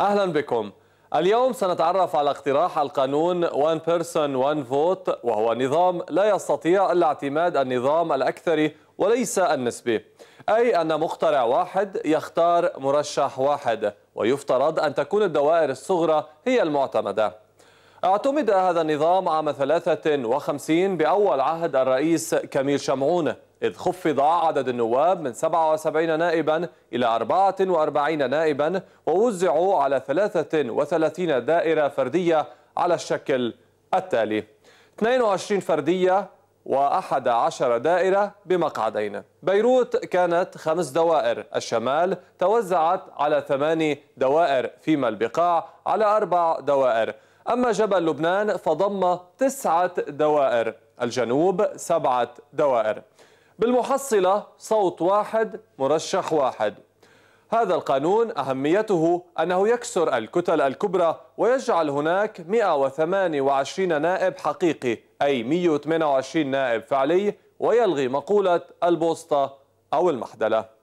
أهلا بكم اليوم سنتعرف على اقتراح القانون One Person One Vote وهو نظام لا يستطيع إلا اعتماد النظام الأكثري وليس النسبي أي أن مقترع واحد يختار مرشح واحد ويفترض أن تكون الدوائر الصغرى هي المعتمدة اعتمد هذا النظام عام 53 بأول عهد الرئيس كميل شمعون إذ خفض عدد النواب من 77 نائبا إلى 44 نائبا ووزعوا على 33 دائرة فردية على الشكل التالي 22 فردية و11 دائرة بمقعدين بيروت كانت خمس دوائر الشمال توزعت على ثماني دوائر فيما البقاع على أربع دوائر أما جبل لبنان فضم تسعة دوائر الجنوب سبعة دوائر بالمحصلة صوت واحد مرشح واحد هذا القانون أهميته أنه يكسر الكتل الكبرى ويجعل هناك 128 نائب حقيقي أي 128 نائب فعلي ويلغي مقولة البوسطة أو المحدلة